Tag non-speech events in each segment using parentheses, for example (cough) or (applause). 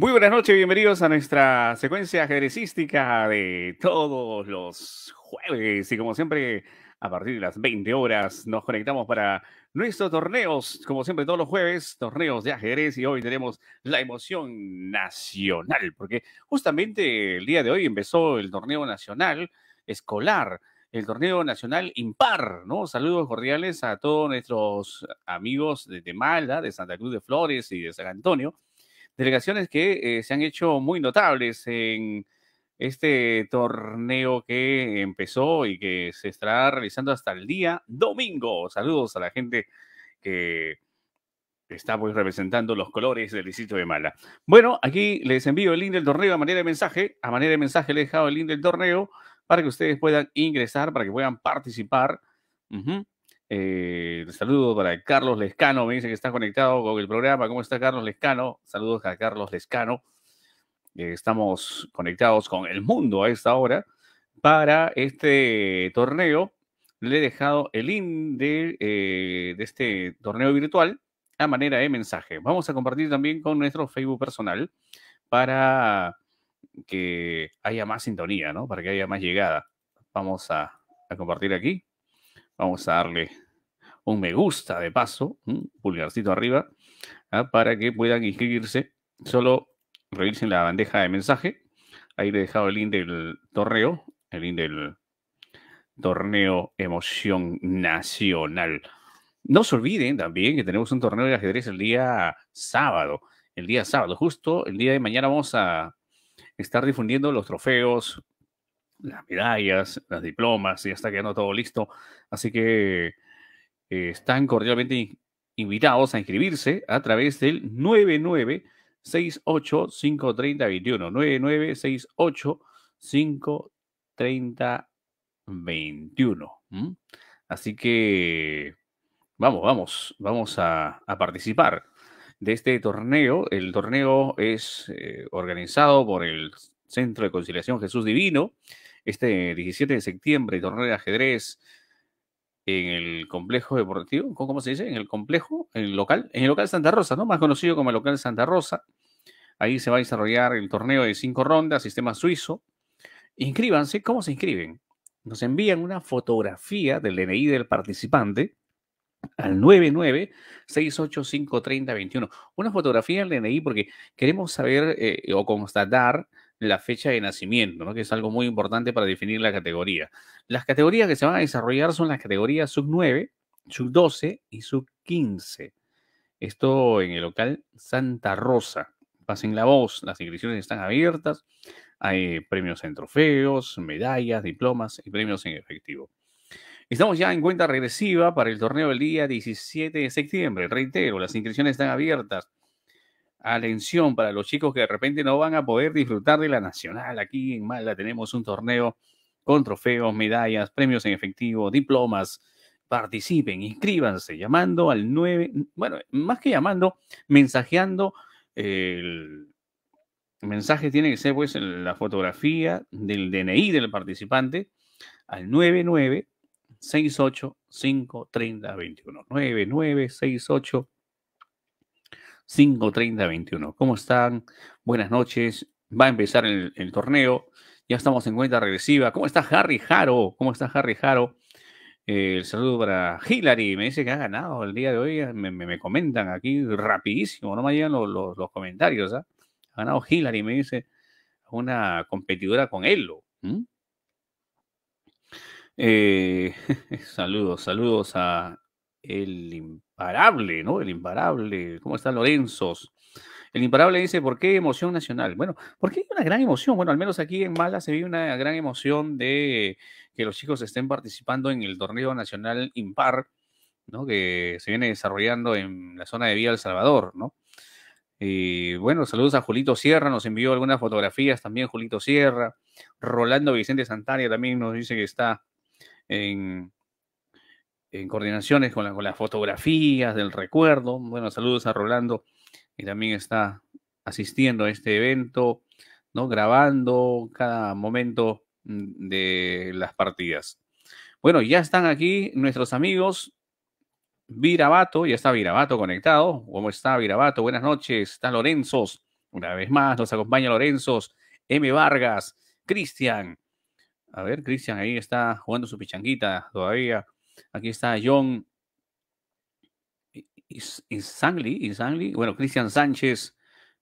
Muy buenas noches, bienvenidos a nuestra secuencia ajedrecística de todos los jueves. Y como siempre, a partir de las 20 horas nos conectamos para nuestros torneos, como siempre todos los jueves, torneos de ajedrez. Y hoy tenemos la emoción nacional, porque justamente el día de hoy empezó el torneo nacional escolar. El torneo nacional impar, ¿no? Saludos cordiales a todos nuestros amigos de Temalda, de Santa Cruz de Flores y de San Antonio, delegaciones que eh, se han hecho muy notables en este torneo que empezó y que se estará realizando hasta el día domingo. Saludos a la gente que está pues, representando los colores del distrito de Mala. Bueno, aquí les envío el link del torneo a manera de mensaje. A manera de mensaje les he dejado el link del torneo para que ustedes puedan ingresar, para que puedan participar. Saludos eh, saludo para Carlos Lescano, me dice que está conectado con el programa. ¿Cómo está Carlos Lescano? Saludos a Carlos Lescano. Eh, estamos conectados con el mundo a esta hora. Para este torneo, le he dejado el link eh, de, este torneo virtual a manera de mensaje. Vamos a compartir también con nuestro Facebook personal para que haya más sintonía, ¿no? Para que haya más llegada. Vamos a compartir aquí. Vamos a darle un me gusta de paso, un pulgarcito arriba, ¿ah? para que puedan inscribirse. Solo revisen la bandeja de mensaje. Ahí le he dejado el link del torneo, el link del torneo Emoción Nacional. No se olviden también que tenemos un torneo de ajedrez el día sábado. El día sábado, justo el día de mañana vamos a estar difundiendo los trofeos, las medallas, las diplomas, ya está quedando todo listo. Así que eh, están cordialmente invitados a inscribirse a través del 9968-530-21. 9968 cinco 21 Así que vamos, vamos, vamos a, participar de este torneo. El torneo es eh, organizado por el Centro de Conciliación Jesús Divino este 17 de septiembre, torneo de ajedrez en el complejo deportivo, ¿cómo se dice? En el complejo, en el local, en el local Santa Rosa, ¿no? Más conocido como el local Santa Rosa. Ahí se va a desarrollar el torneo de cinco rondas, sistema suizo. Inscríbanse, ¿cómo se inscriben? Nos envían una fotografía del DNI del participante al 996853021. Una fotografía del DNI porque queremos saber eh, o constatar la fecha de nacimiento, que es algo muy importante para definir la categoría. Las categorías que se van a desarrollar son las categorías sub 9, sub 12 y sub 15. Esto en el local Santa Rosa. Pasen la voz, las inscripciones están abiertas, hay premios en trofeos, medallas, diplomas y premios en efectivo. Estamos ya en cuenta regresiva para el torneo del día 17 de septiembre. Reitero, las inscripciones están abiertas. Atención para los chicos que de repente no van a poder disfrutar de la nacional. Aquí en Malta tenemos un torneo con trofeos, medallas, premios en efectivo, diplomas. Participen, inscríbanse llamando al 9, bueno, más que llamando, mensajeando. El mensaje tiene que ser pues la fotografía del DNI del participante al 99 68 21 99 5.30-21. ¿Cómo están? Buenas noches. Va a empezar el, torneo. Ya estamos en cuenta regresiva. ¿Cómo está Harry Haro? ¿Cómo está Harry Haro? Eh, el saludo para Hillary. Me dice que ha ganado el día de hoy. Eh, me, comentan aquí rapidísimo. No me llegan los, comentarios. ¿ah? Ha ganado Hillary, me dice. Una competidora con Elo. Eh, (laughs) saludos, saludos a el imparable, ¿no? El imparable. ¿Cómo está, Lorenzos? El imparable dice, ¿por qué emoción nacional? Bueno, porque hay una gran emoción. Bueno, al menos aquí en Mala se vive una gran emoción de que los chicos estén participando en el torneo nacional impar, ¿no? Que se viene desarrollando en la zona de Vía El Salvador, ¿no? Y eh, bueno, saludos a Julito Sierra, nos envió algunas fotografías también Julito Sierra. Rolando Vicente Santaria también nos dice que está en, en coordinaciones con, la, con, las fotografías del recuerdo. Bueno, saludos a Rolando, que también está asistiendo a este evento, ¿no? Grabando cada momento mm, de las partidas. Bueno, ya están aquí nuestros amigos. Virabato, ya está Virabato conectado. ¿Cómo está Virabato? Buenas noches. Está Lorenzos. Una vez más nos acompaña Lorenzos, M. Vargas, Cristian. A ver, Cristian ahí está jugando su pichanguita todavía. Aquí está John Insangli, bueno, Cristian Sánchez,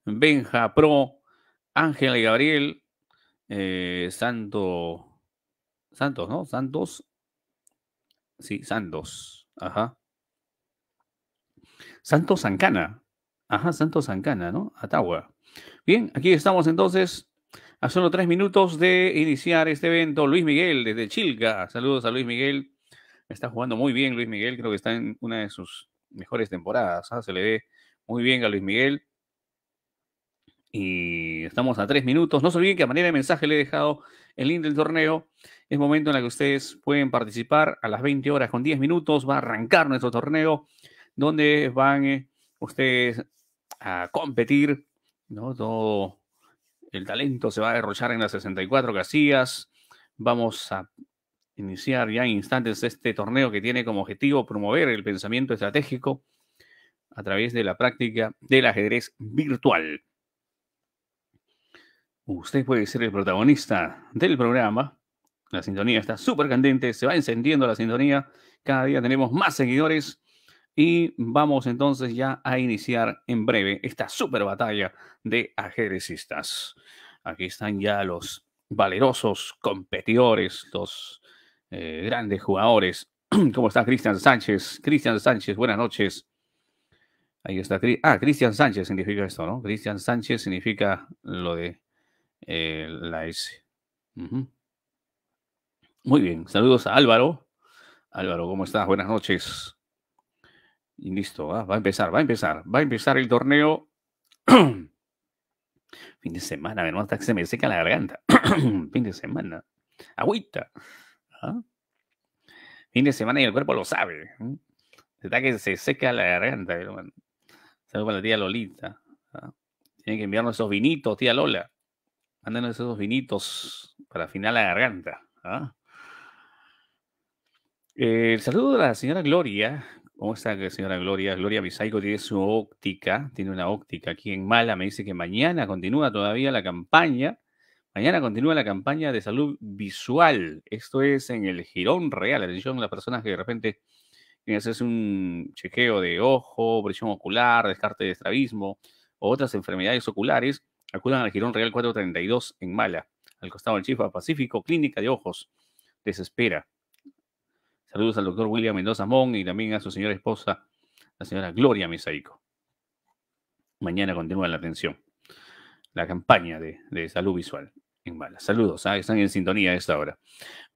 Benja Pro, Ángela y Gabriel, eh, Santo, Santos, ¿no? Santos. Sí, Santos. Ajá. Santos Sancana. Ajá, Santos Sancana, ¿no? Atagua. Bien, aquí estamos entonces. A solo tres minutos de iniciar este evento. Luis Miguel desde Chilca. Saludos a Luis Miguel. Está jugando muy bien Luis Miguel, creo que está en una de sus mejores temporadas. ¿ah? Se le ve muy bien a Luis Miguel. Y estamos a tres minutos. No se olviden que a manera de mensaje le he dejado el link del torneo. Es momento en el que ustedes pueden participar a las 20 horas con 10 minutos. Va a arrancar nuestro torneo donde van eh, ustedes a competir. ¿no? Todo el talento se va a derrochar en las 64 casillas. Vamos a iniciar ya instantes este torneo que tiene como objetivo promover el pensamiento estratégico a través de la práctica del ajedrez virtual. Usted puede ser el protagonista del programa. La sintonía está súper candente, se va encendiendo la sintonía. Cada día tenemos más seguidores. Y vamos entonces ya a iniciar en breve esta super batalla de ajedrecistas. Aquí están ya los valerosos competidores, los eh, grandes jugadores. (clears throat) ¿Cómo está Cristian Sánchez? Cristian Sánchez, buenas noches. Ahí está. Ah, Cristian Sánchez significa esto, ¿no? Cristian Sánchez significa lo de eh, la S. Muy bien. Saludos a Álvaro. Álvaro, ¿cómo estás? Buenas noches. Y listo, ah, va a empezar, va a empezar. Va a empezar el torneo. (clears throat) fin de semana, hermano, hasta que se me seca la garganta. (clears throat) fin de semana. Agüita. Fin de semana y el cuerpo lo sabe. Se está que se seca la garganta, Saludos para la tía Lolita. ¿ah? Tienen que enviarnos esos vinitos, tía Lola. Mándanos esos vinitos para afinar la garganta. ¿ah? el saludo de la señora Gloria. ¿Cómo está, señora Gloria? Gloria bisaico tiene su óptica, tiene una óptica aquí en Mala. Me dice que mañana continúa todavía la campaña Mañana continúa la campaña de salud visual. Esto es en el Girón Real. Atención a las personas que de repente quieren hacerse un chequeo de ojo, presión ocular, descarte de estrabismo o otras enfermedades oculares. Acudan al Girón Real 432 en Mala, al costado del Chifa Pacífico, Clínica de Ojos. Desespera. Saludos al doctor William Mendoza Mon y también a su señora esposa, la señora Gloria Misaico. Mañana continúa la atención, la campaña de salud visual. Saludos, ¿ah? están en sintonía a esta hora.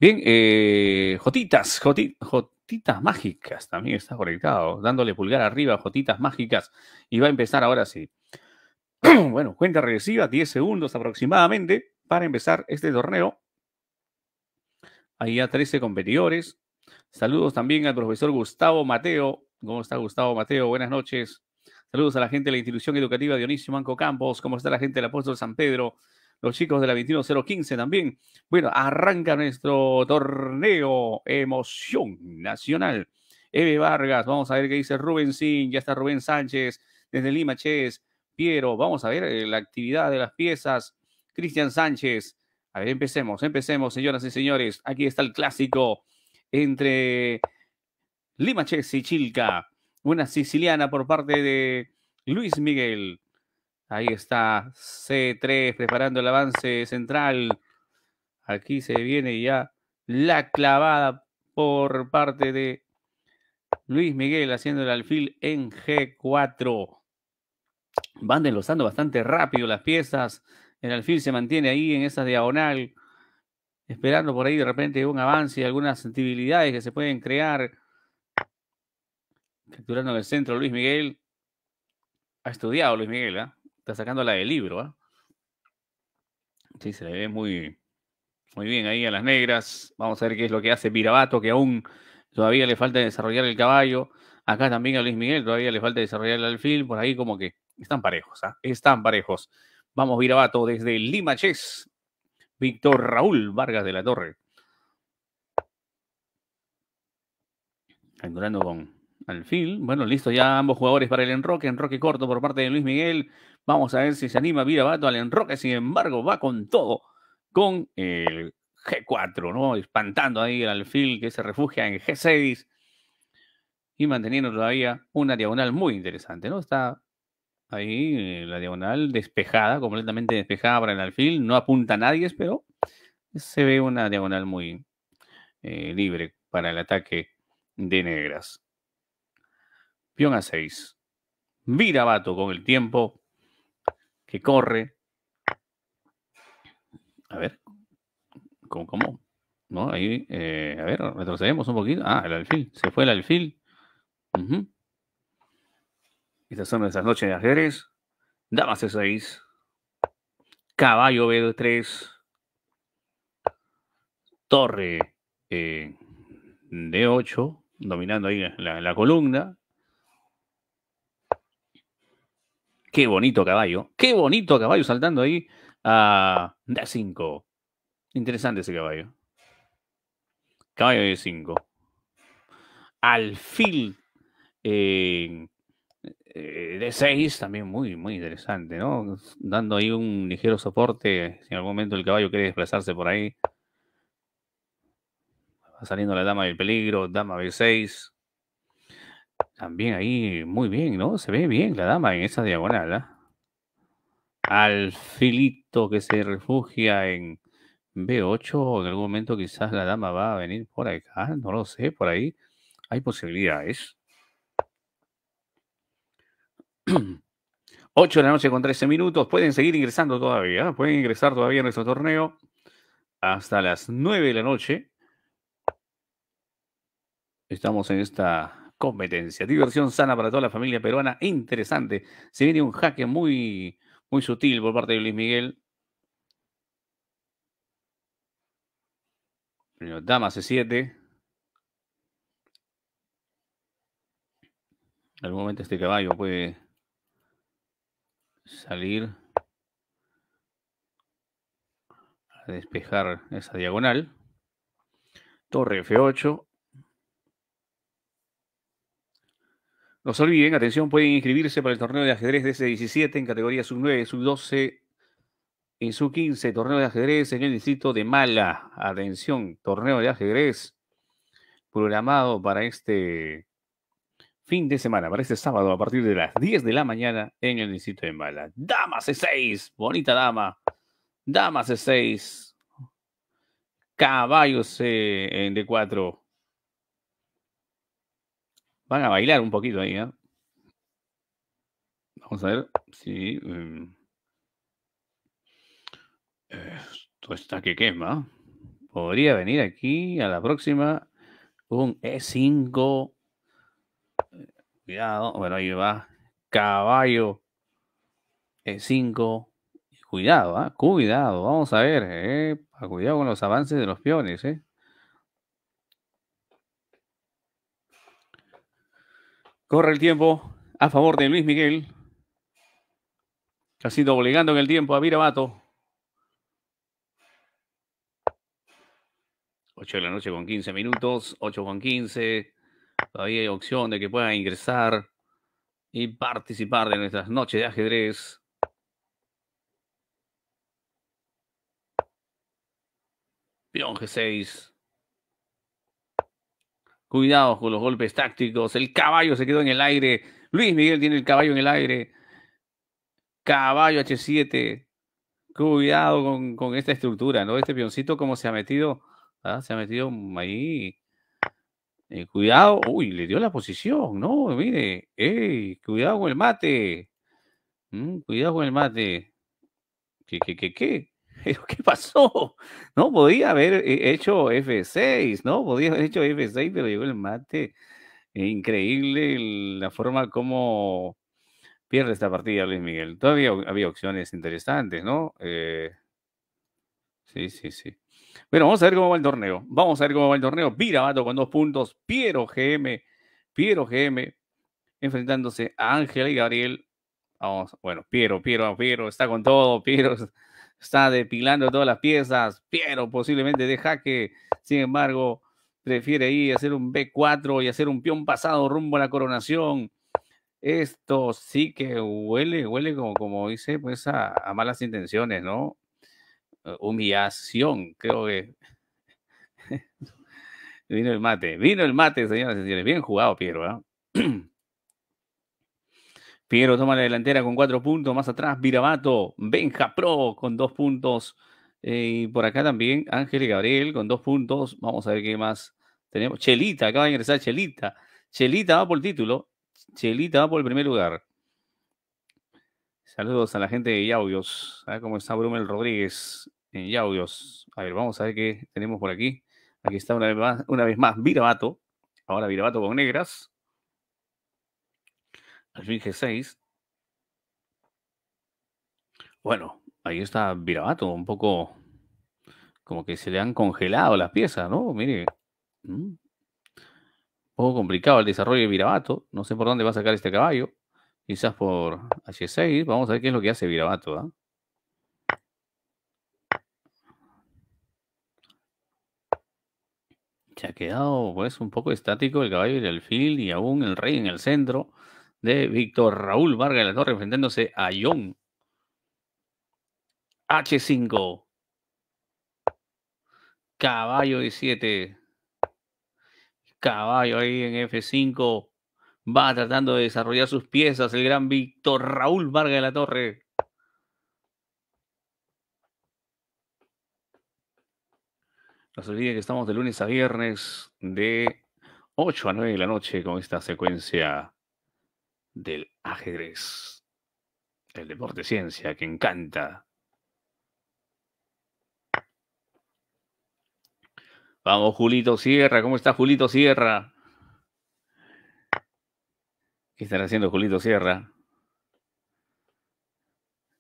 Bien, eh, Jotitas, Jotitas Mágicas también está conectado, dándole pulgar arriba Jotitas Mágicas. Y va a empezar ahora sí. (clears throat) bueno, cuenta regresiva, 10 segundos aproximadamente para empezar este torneo. Ahí ya 13 competidores. Saludos también al profesor Gustavo Mateo. ¿Cómo está Gustavo Mateo? Buenas noches. Saludos a la gente de la institución educativa Dionisio Manco Campos. ¿Cómo está la gente del Apóstol San Pedro? los chicos de la 21015 también. Bueno, arranca nuestro torneo Emoción Nacional. Eve Vargas, vamos a ver qué dice Rubén Sin, ya está Rubén Sánchez desde Lima Chess, Piero, vamos a ver eh, la actividad de las piezas, Cristian Sánchez. A ver, empecemos, empecemos, señoras y señores. Aquí está el clásico entre Lima Chess y Chilca. Una siciliana por parte de Luis Miguel. Ahí está C3 preparando el avance central. Aquí se viene ya la clavada por parte de Luis Miguel haciendo el alfil en G4. Van deslozando bastante rápido las piezas. El alfil se mantiene ahí en esa diagonal, esperando por ahí de repente un avance y algunas sensibilidades que se pueden crear. Capturando en el centro Luis Miguel. Ha estudiado Luis Miguel, ¿ah? Está sacando la del libro, ¿ah? Sí, se le ve muy, muy bien ahí a las negras. Vamos a ver qué es lo que hace Virabato, que aún todavía le falta desarrollar el caballo. Acá también a Luis Miguel todavía le falta desarrollar el alfil. Por ahí como que están parejos, ¿ah? Están parejos. Vamos, Virabato, desde Lima Chess. Víctor Raúl Vargas de la Torre. Endurando con alfil. Bueno, listo ya ambos jugadores para el enroque. Enroque corto por parte de Luis Miguel. Vamos a ver si se anima Virabato al enroque. Sin embargo, va con todo, con el G4, ¿no? Espantando ahí el alfil que se refugia en G6 y manteniendo todavía una diagonal muy interesante, ¿no? Está ahí eh, la diagonal despejada, completamente despejada para el alfil, no apunta a nadie, pero se ve una diagonal muy eh, libre para el ataque de negras. Pion a 6. Virabato con el tiempo que corre. A ver, ¿cómo? cómo? no Ahí, eh, a ver, retrocedemos un poquito. Ah, el alfil, se fue el alfil. Estas son nuestras noches de ajedrez. Dama C6. Caballo B3. Torre eh, D8, dominando ahí la columna. Qué bonito caballo. Qué bonito caballo saltando ahí a D5. Interesante ese caballo. Caballo de 5. Alfil eh, eh d 6, también muy, muy interesante, ¿no? Dando ahí un ligero soporte. Si en algún momento el caballo quiere desplazarse por ahí. Va saliendo la dama del peligro, dama B6. También ahí, muy bien, ¿no? Se ve bien la dama en esa diagonal, ¿ah? Al filito que se refugia en B8, en algún momento quizás la dama va a venir por acá, no lo sé, por ahí hay posibilidades. 8 de la noche con 13 minutos. Pueden seguir ingresando todavía. ¿ah? Pueden ingresar todavía en nuestro torneo hasta las 9 de la noche. Estamos en esta competencia. Diversión sana para toda la familia peruana. Interesante. Se viene un jaque muy, muy sutil por parte de Luis Miguel. Dama C7. En algún momento este caballo puede salir a despejar esa diagonal. Torre F8, No se olviden, atención, pueden inscribirse para el torneo de ajedrez de s 17 en categoría sub-9, sub-12 y sub-15. Torneo de ajedrez en el distrito de Mala. Atención, torneo de ajedrez programado para este fin de semana, para este sábado a partir de las 10 de la mañana en el distrito de Mala. Damas C6, bonita dama. damas C6. caballos en D4. Van a bailar un poquito ahí, ¿eh? Vamos a ver si... Mm, esto está que quema. Podría venir aquí a la próxima un E5. Cuidado. Bueno, ahí va. Caballo. E5. Cuidado, ¿eh? cuidado. Vamos a ver. ¿eh? Cuidado con los avances de los peones. ¿eh? Corre el tiempo a favor de Luis Miguel. Casi doblegando en el tiempo a Virabato. 8 de la noche con 15 minutos, 8 con 15. Todavía hay opción de que pueda ingresar y participar de nuestras noches de ajedrez. Peón G6. Cuidado con los golpes tácticos. El caballo se quedó en el aire. Luis Miguel tiene el caballo en el aire. Caballo H7. Cuidado con, esta estructura, ¿no? Este pioncito como se ha metido. Ah, se ha metido ahí. Eh, cuidado. Uy, le dio la posición. No, mire. Ey, cuidado con el mate. Mm, cuidado con el mate. ¿Qué, qué, qué, qué? ¿Pero (laughs) qué pasó? No podía haber eh, hecho F6, ¿no? Podía haber hecho F6, pero llegó el mate. Eh, increíble la forma como pierde esta partida Luis Miguel. Todavía había opciones interesantes, ¿no? Eh, sí, sí, sí. Bueno, vamos a ver cómo va el torneo. Vamos a ver cómo va el torneo. Pirabato con dos puntos. Piero GM. Piero GM enfrentándose a Ángel y Gabriel. Vamos, bueno, Piero, Piero, Piero, está con todo. Piero está depilando todas las piezas, pero posiblemente deja que, Sin embargo, prefiere ir a hacer un B4 y hacer un peón pasado rumbo a la coronación. Esto sí que huele, huele como, como dice, pues a, malas intenciones, ¿no? Eh, humillación, creo que. (laughs) vino el mate, vino el mate, señoras y señores. Bien jugado, Piero, ¿ah? (clears throat) Piero toma la delantera con cuatro puntos. Más atrás, Virabato, Benja Pro con dos puntos. Eh, y por acá también Ángel y Gabriel con dos puntos. Vamos a ver qué más tenemos. Chelita, acaba de ingresar Chelita. Chelita va por el título. Chelita va por el primer lugar. Saludos a la gente de Yaudios. A ah, cómo está Brumel Rodríguez en Yaudios. A ver, vamos a ver qué tenemos por aquí. Aquí está una vez más Virabato. Ahora Virabato con negras fin G6. Bueno, ahí está Virabato, un poco como que se le han congelado las piezas, ¿no? Mire, un poco complicado el desarrollo de Virabato. No sé por dónde va a sacar este caballo. Quizás por H6. Vamos a ver qué es lo que hace Virabato, ¿ah? se ha quedado pues un poco estático el caballo y el alfil y aún el rey en el centro de Víctor Raúl Vargas de la Torre enfrentándose a John. H5. Caballo de 7 Caballo ahí en F5. Va tratando de desarrollar sus piezas el gran Víctor Raúl Vargas de la Torre. No se olviden que estamos de lunes a viernes de 8 a 9 de la noche con esta secuencia del ajedrez. El deporte ciencia que encanta. Vamos, Julito Sierra. ¿Cómo está Julito Sierra? ¿Qué estará haciendo Julito Sierra?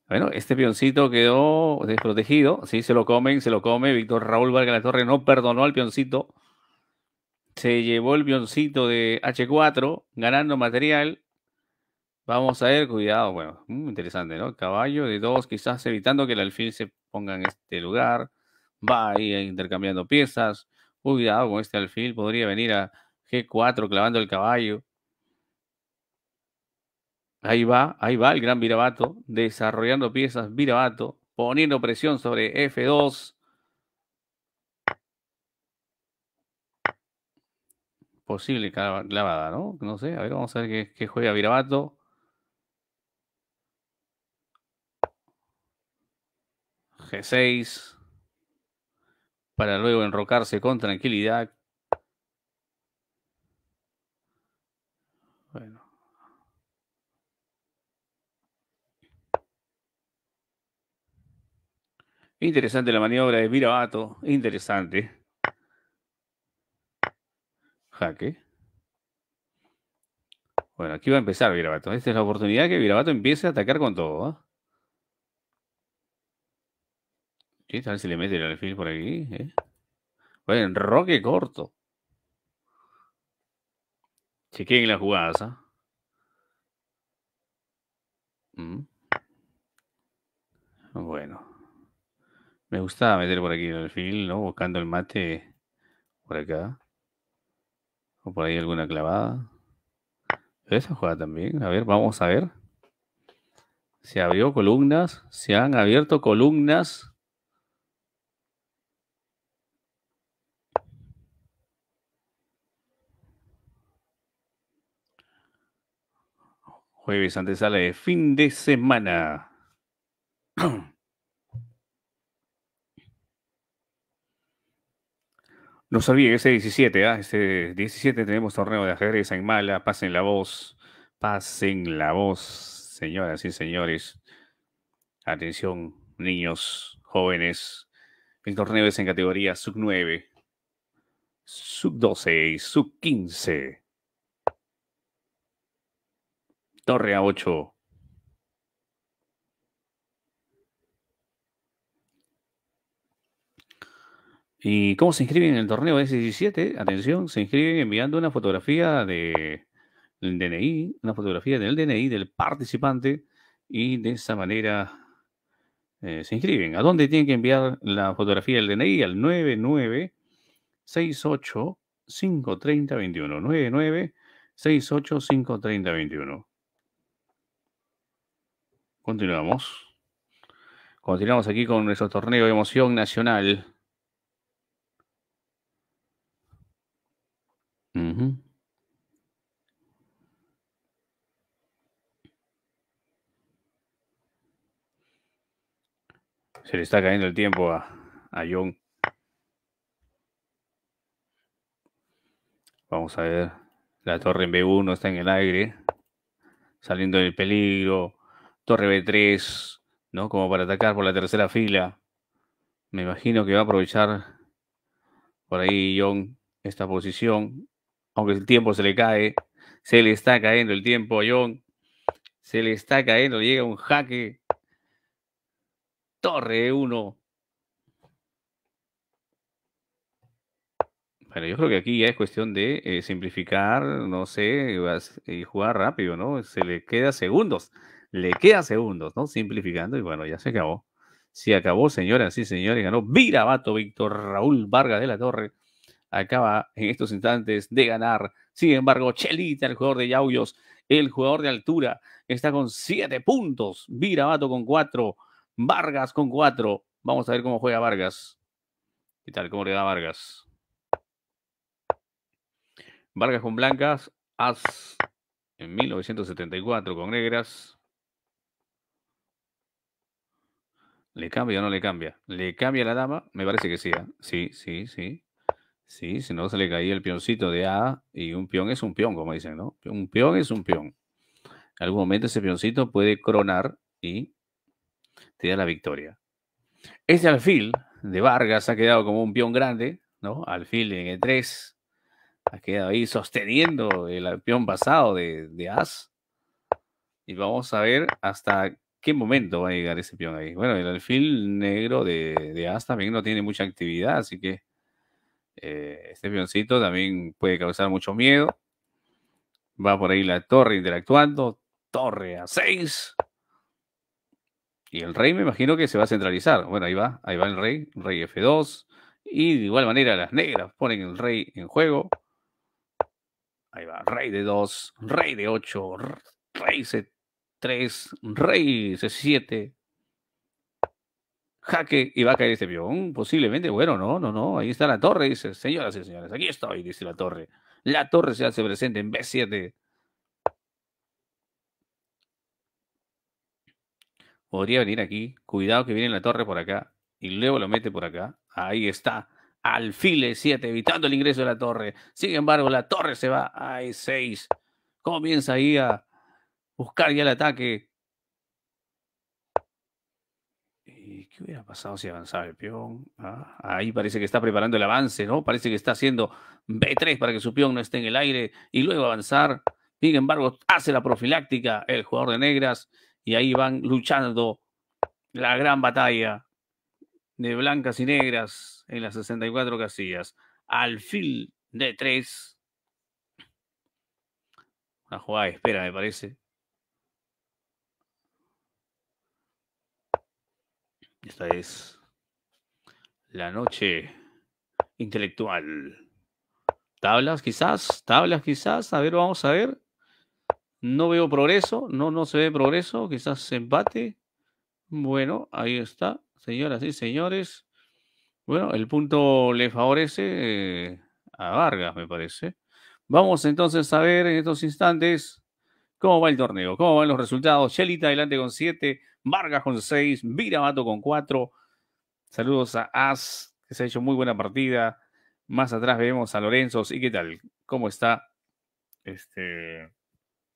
Bueno, este pioncito quedó desprotegido. Sí, se lo comen, se lo come. Víctor Raúl Vargas la Torre no perdonó al pioncito. Se llevó el pioncito de H4, ganando material. Vamos a ver, cuidado, bueno, interesante, ¿no? Caballo de dos, quizás evitando que el alfil se ponga en este lugar. Va ahí intercambiando piezas. Cuidado con este alfil, podría venir a G4 clavando el caballo. Ahí va, ahí va el gran Virabato, desarrollando piezas, Virabato, poniendo presión sobre F2. Posible clavada, ¿no? No sé, a ver, vamos a ver qué, qué juega Virabato. G6, para luego enrocarse con tranquilidad. Bueno. Interesante la maniobra de Virabato, interesante. Jaque. Bueno, aquí va a empezar Virabato. Esta es la oportunidad que Virabato empiece a atacar con todo. ¿eh? Sí, tal si le mete el alfil por aquí? Eh? Bueno, roque corto. Chequen la jugadas. ¿ah? Mm. Bueno. Me gustaba meter por aquí el alfil, ¿no? Buscando el mate por acá. O por ahí alguna clavada. esa jugada también. A ver, vamos a ver. Se abrió columnas. Se han abierto columnas. Jueves antesala de fin de semana. No sabía ese 17, ¿ah? Este 17 tenemos torneo de ajedrez en Mala. Pasen la voz. Pasen la voz, señoras y señores. Atención, niños, jóvenes. El torneo es en categoría sub 9, sub 12 y sub 15. Torre a 8. ¿Y cómo se inscriben en el torneo S17? Atención, se inscriben enviando una fotografía de, del DNI, una fotografía del DNI del participante y de esa manera eh, se inscriben. ¿A dónde tienen que enviar la fotografía del DNI? Al 996853021. 996853021. 99 Continuamos. Continuamos aquí con nuestro torneo de emoción nacional. Se le está cayendo el tiempo a, Young. John. Vamos a ver. La torre en B1 está en el aire. Saliendo del peligro. Torre B3, ¿no? Como para atacar por la tercera fila. Me imagino que va a aprovechar por ahí John, esta posición. Aunque el tiempo se le cae. Se le está cayendo el tiempo a Se le está cayendo. Llega un jaque. Torre 1. Bueno, yo creo que aquí ya es cuestión de eh, simplificar, no sé, y jugar rápido, ¿no? Se le queda segundos. Le queda segundos, ¿no? Simplificando y bueno, ya se acabó. Se acabó, señoras y señores. Ganó Virabato Víctor Raúl Vargas de la Torre. Acaba en estos instantes de ganar. Sin embargo, Chelita, el jugador de Yauyos, el jugador de altura, está con siete puntos. Virabato con cuatro. Vargas con cuatro. Vamos a ver cómo juega Vargas. ¿Qué tal? ¿Cómo le da Vargas? Vargas con blancas, As en 1974 con negras. ¿Le cambia o no le cambia? ¿Le cambia la dama? Me parece que sí. ¿ah? Sí, sí, sí. Sí, si no se le caía el peoncito de A y un peón es un peón, como dicen, ¿no? Un peón es un peón. En algún momento ese peoncito puede cronar y te da la victoria. Ese alfil de Vargas ha quedado como un peón grande, ¿no? Alfil en E3 ha quedado ahí sosteniendo el peón pasado de, de As. Y vamos a ver hasta ¿Qué momento va a llegar ese peón ahí? Bueno, el alfil negro de, de As también no tiene mucha actividad, así que eh, este peoncito también puede causar mucho miedo. Va por ahí la torre interactuando. Torre a 6. Y el rey me imagino que se va a centralizar. Bueno, ahí va, ahí va el rey, rey F2. Y de igual manera las negras ponen el rey en juego. Ahí va, rey de 2, rey de 8, rey c tres rey, C7. Jaque y va a caer este peón, posiblemente. Bueno, no, no, no. Ahí está la torre, dice. Señoras y señores, aquí estoy, dice la torre. La torre se hace presente en B7. Podría venir aquí. Cuidado que viene la torre por acá. Y luego lo mete por acá. Ahí está. Alfil E7, evitando el ingreso de la torre. Sin embargo, la torre se va a E6. Comienza ahí a buscar ya el ataque. ¿Y ¿Qué hubiera pasado si avanzaba el peón? Ah, ahí parece que está preparando el avance, ¿no? Parece que está haciendo B3 para que su peón no esté en el aire y luego avanzar. Sin embargo, hace la profiláctica el jugador de negras y ahí van luchando la gran batalla de blancas y negras en las 64 casillas. Alfil de 3. Una jugada de espera, me parece. Esta es la noche intelectual. Tablas quizás, tablas quizás. A ver, vamos a ver. No veo progreso, no, no se ve progreso, quizás empate. Bueno, ahí está, señoras y señores. Bueno, el punto le favorece eh, a Vargas, me parece. Vamos entonces a ver en estos instantes cómo va el torneo, cómo van los resultados. Chelita adelante con siete. Vargas con 6, Virabato con 4. Saludos a As, que se ha hecho muy buena partida. Más atrás vemos a Lorenzo, ¿Y qué tal? ¿Cómo está? Este.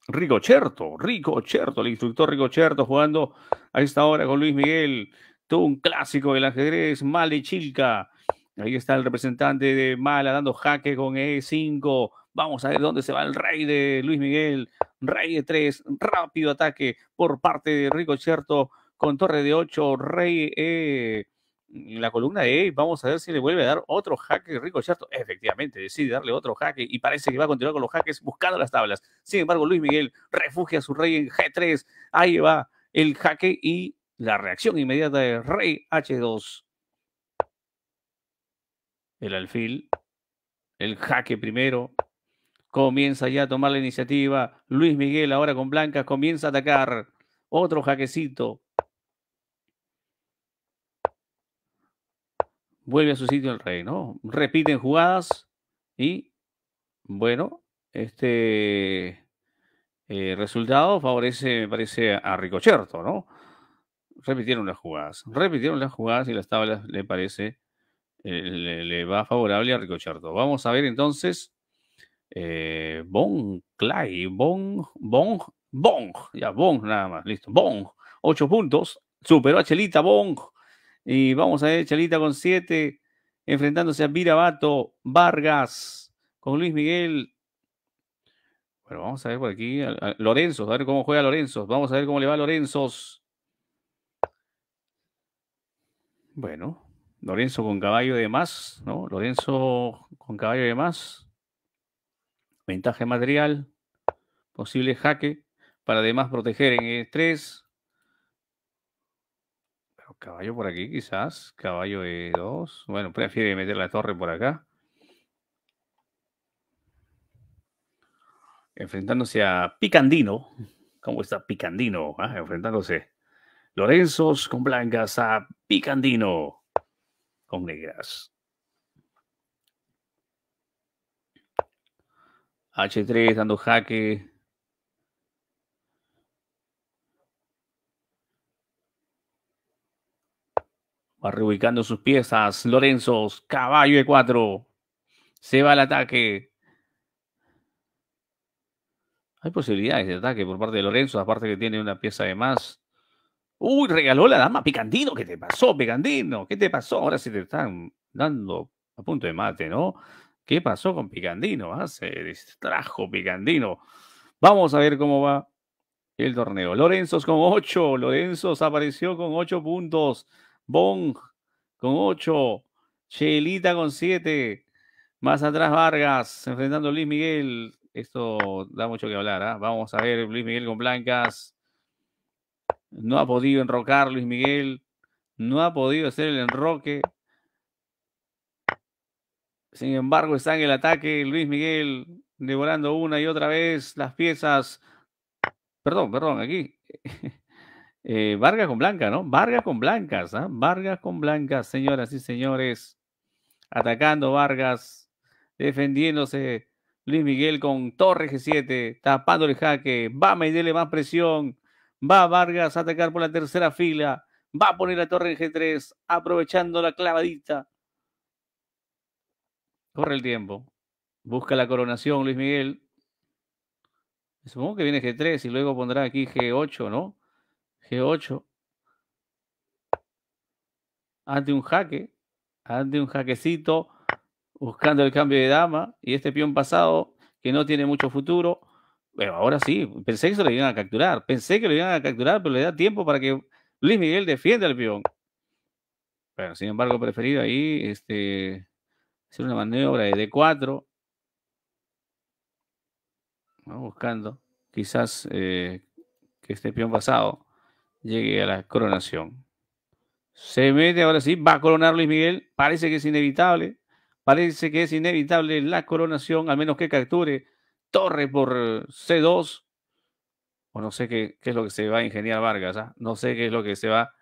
Rico Cherto, el instructor Rico Cherto, jugando a esta hora con Luis Miguel. Tuvo un clásico del ajedrez, Male Chilca. Ahí está el representante de Mala dando jaque con E5. Vamos a ver dónde se va el rey de Luis Miguel. Rey de 3, rápido ataque por parte de Rico Cierto con torre de 8, rey En eh, la columna de E. Vamos a ver si le vuelve a dar otro jaque Rico Cierto. Efectivamente, decide darle otro jaque y parece que va a continuar con los jaques buscando las tablas. Sin embargo, Luis Miguel refugia a su rey en G3. Ahí va el jaque y la reacción inmediata de rey H2. El alfil, el jaque primero, Comienza ya a tomar la iniciativa. Luis Miguel ahora con blancas comienza a atacar. Otro jaquecito. Vuelve a su sitio el rey, ¿no? Repiten jugadas y, bueno, este eh, resultado favorece, me parece, a Ricocherto, ¿no? Repitieron las jugadas. Repitieron las jugadas y las tablas le parece, eh, le, va favorable a Ricocherto. Vamos a ver entonces eh, Bong Clay, Bon, Bon, Bong, ya Bong nada más, listo, Bon, ocho puntos, superó a Chelita Bon, y vamos a ver Chelita con siete enfrentándose a Virabato, Vargas con Luis Miguel. Bueno, vamos a ver por aquí, Lorenzo, a ver cómo juega Lorenzo, vamos a ver cómo le va a Lorenzo. Bueno, Lorenzo con caballo de más, ¿no? Lorenzo con caballo de más. Ventaja material, posible jaque, para además proteger en E3. caballo por aquí, quizás. Caballo E2. Bueno, prefiere meter la torre por acá. Enfrentándose a Picandino. ¿Cómo está Picandino? Ah, enfrentándose. Lorenzos con blancas a Picandino con negras. H3 dando jaque. Va reubicando sus piezas. Lorenzo, caballo e 4. Se va al ataque. Hay posibilidades de ataque por parte de Lorenzo, aparte que tiene una pieza de más. Uy, regaló la dama. Picandino, ¿qué te pasó, Picandino? ¿Qué te pasó? Ahora se te están dando a punto de mate, ¿no? ¿Qué pasó con Picandino? Ah? Se distrajo Picandino. Vamos a ver cómo va el torneo. Lorenzos con 8. Lorenzos apareció con 8 puntos. Bong con 8. Chelita con 7. Más atrás Vargas enfrentando a Luis Miguel. Esto da mucho que hablar. Ah. Vamos a ver Luis Miguel con blancas. No ha podido enrocar Luis Miguel. No ha podido hacer el enroque. Sin embargo, está en el ataque Luis Miguel devorando una y otra vez las piezas. Perdón, perdón, aquí. (laughs) Eh, Vargas con Blanca, ¿no? Vargas con Blancas, ¿ah? Vargas con Blancas, señoras y señores. Atacando Vargas, defendiéndose Luis Miguel con Torre G7, tapando el jaque. Va meterle más presión. Va Vargas a atacar por la tercera fila. Va a poner la Torre G3, aprovechando la clavadita Corre el tiempo. Busca la coronación, Luis Miguel. Supongo que viene G3 y luego pondrá aquí G8, ¿no? G8. Ante un jaque. Ante un jaquecito. Buscando el cambio de dama. Y este peón pasado que no tiene mucho futuro. Pero ahora sí. Pensé que se lo iban a capturar. Pensé que lo iban a capturar, pero le da tiempo para que Luis Miguel defienda al peón. Pero sin embargo, preferido ahí, este, Hacer una maniobra de D4. Vamos buscando. Quizás eh, que este peón pasado llegue a la coronación. Se mete ahora sí, va a coronar Luis Miguel. Parece que es inevitable. Parece que es inevitable la coronación, al menos que capture torre por eh, C2. O no sé qué, qué es lo que se va a ingeniar Vargas. ¿ah? No sé qué es lo que se va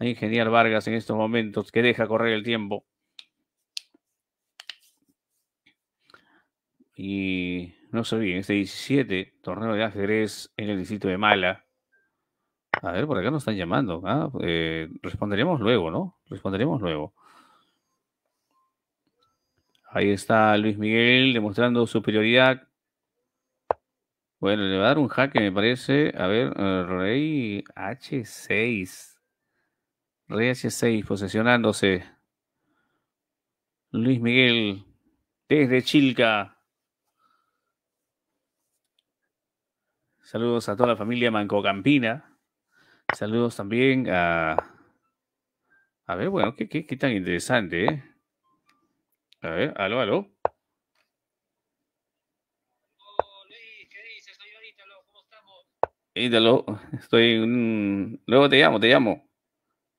a ingeniar Vargas en estos momentos, que deja correr el tiempo. Y no se olviden, este 17, torneo de ajedrez en el distrito de Mala. A ver, por acá nos están llamando. ¿ah? Eh, responderemos luego, ¿no? Responderemos luego. Ahí está Luis Miguel demostrando superioridad. Bueno, le va a dar un jaque, me parece. A ver, eh, Rey H6. Rey H6 posesionándose. Luis Miguel desde Chilca. Saludos a toda la familia Manco Campina. Saludos también a. A ver, bueno, qué, qué, tan interesante, ¿eh? A ver, aló, aló. Luis, ¿qué dices? Soy Ítalo, estoy en... Luego te llamo, te llamo.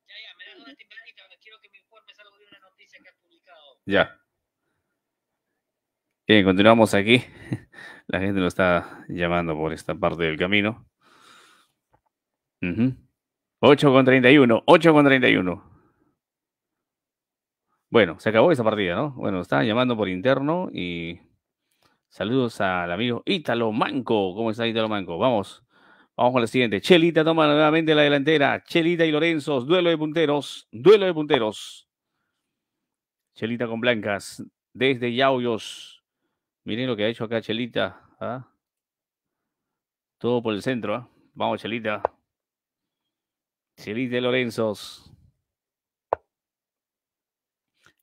Ya, ya, me das una tempranita, quiero que me informes algo de una noticia que has publicado. Ya. Bien, continuamos aquí. La gente lo está llamando por esta parte del camino. 8 con 31, 8 con 31. Bueno, se acabó esa partida, ¿no? Bueno, está llamando por interno y saludos al amigo Ítalo Manco. ¿Cómo está Ítalo Manco? Vamos, vamos con la siguiente. Chelita toma nuevamente la delantera. Chelita y Lorenzo, duelo de punteros, duelo de punteros. Chelita con blancas desde Yauyos. Miren lo que ha hecho acá Chelita. ¿ah? Todo por el centro. ¿ah? Vamos, Chelita. Chelita de Lorenzos.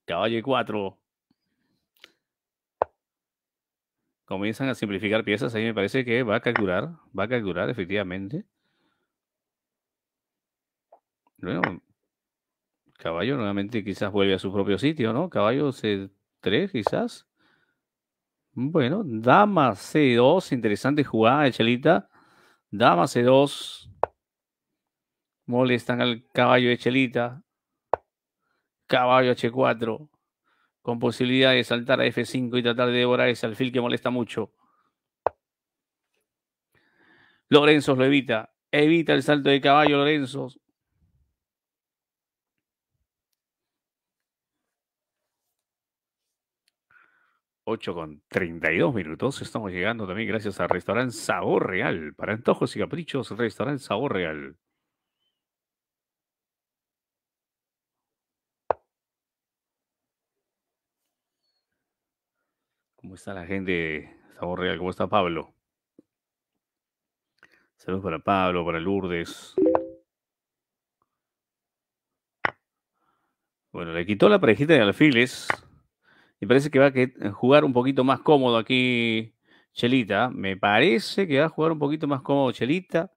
Caballo 4. Comienzan a simplificar piezas. Ahí me parece que va a calcular. Va a calcular, efectivamente. Bueno, caballo nuevamente quizás vuelve a su propio sitio, ¿no? Caballo C3, quizás. Bueno, dama C2, interesante jugada de Chelita. Dama C2. Molestan al caballo de Chelita. Caballo H4. Con posibilidad de saltar a F5 y tratar de devorar ese alfil que molesta mucho. Lorenzo lo evita. Evita el salto de caballo Lorenzo. 8 con 32 minutos. Estamos llegando también gracias al restaurante Sabor Real. Para antojos y caprichos, restaurante Sabor Real. ¿Cómo está la gente Sabor Real? ¿Cómo está Pablo? Saludos para Pablo, para Lourdes. Bueno, le quitó la parejita de alfiles. Me parece que va a eh, jugar un poquito más cómodo aquí Chelita. ¿ah? Me parece que va a jugar un poquito más cómodo Chelita.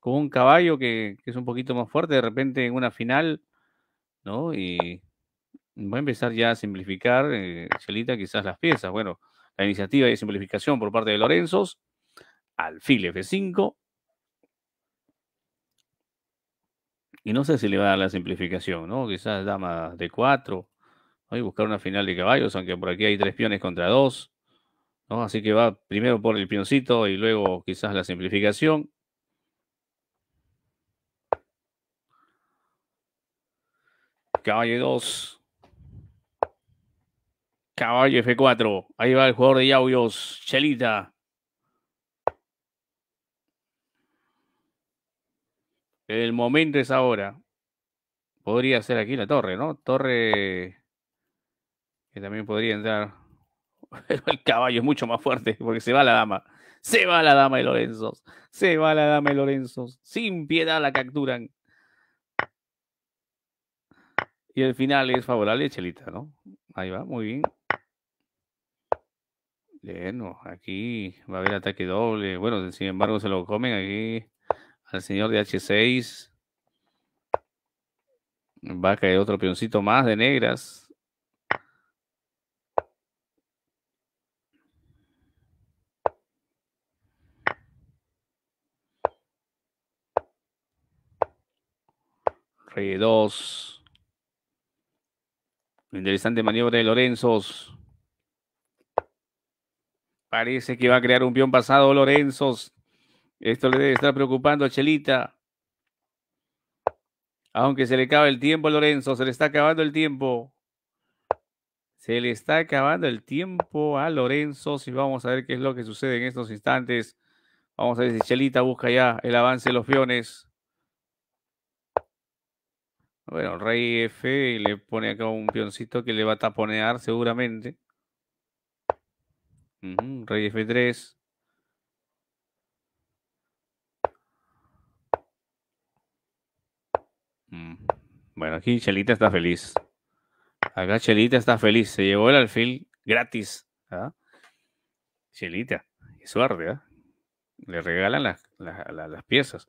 Con un caballo que, es un poquito más fuerte de repente en una final, ¿no? Y va a empezar ya a simplificar eh, Chelita quizás las piezas. Bueno, la iniciativa de simplificación por parte de Lorenzos. Alfil F5. Y no sé si le va a dar la simplificación, ¿no? Quizás dama D4 a buscar una final de caballos, aunque por aquí hay tres peones contra dos. ¿no? Así que va primero por el pioncito y luego quizás la simplificación. Caballo 2. Caballo F4. Ahí va el jugador de Yaubios. Chelita. El momento es ahora. Podría ser aquí la torre, ¿no? Torre que también podría entrar. (laughs) Pero el caballo es mucho más fuerte porque se va la dama. Se va la dama de Lorenzos, Se va la dama de Lorenzos Sin piedad la capturan. Y el final es favorable Chelita, ¿no? Ahí va, muy bien. Bueno, aquí va a haber ataque doble. Bueno, sin embargo, se lo comen aquí al señor de H6. Va a caer otro peoncito más de negras. Eh, dos 2. Interesante maniobra de Lorenzos. Parece que va a crear un peón pasado Lorenzos. Esto le debe estar preocupando a Chelita. Aunque se le acaba el tiempo a Lorenzo, se le está acabando el tiempo. Se le está acabando el tiempo a Lorenzo. Y vamos a ver qué es lo que sucede en estos instantes. Vamos a ver si Chelita busca ya el avance de los peones. Bueno, rey F le pone acá un pioncito que le va a taponear seguramente. rey F3. Mm, bueno, aquí Chelita está feliz. Acá Chelita está feliz. Se llevó el alfil gratis. ¿Ah? Chelita, qué suerte, ¿ah? Le regalan las piezas.